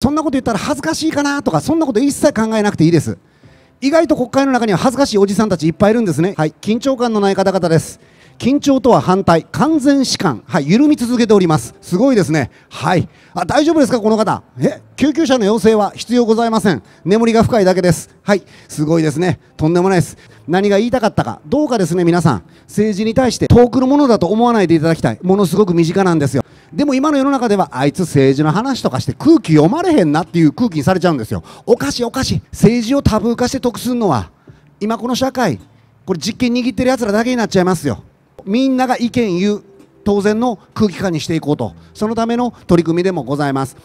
そんなこと言ったら恥ずかしいかなとかそんなこと一切考えなくていいです意外と国会の中には恥ずかしいおじさんたちいっぱいいるんですねはい緊張感のない方々です緊張とは反対完全弛緩はい緩み続けておりますすごいですねはいあ大丈夫ですかこの方え救急車の要請は必要ございません眠りが深いだけですはいすごいですねとんでもないです何が言いたかったかどうかですね皆さん政治に対して遠くのものだと思わないでいただきたいものすごく身近なんですよでも今の世の中ではあいつ政治の話とかして空気読まれへんなっていう空気にされちゃうんですよおかしいおかしい政治をタブー化して得するのは今この社会これ実権握ってる奴らだけになっちゃいますよみんなが意見言う当然の空気感にしていこうとそのための取り組みでもございます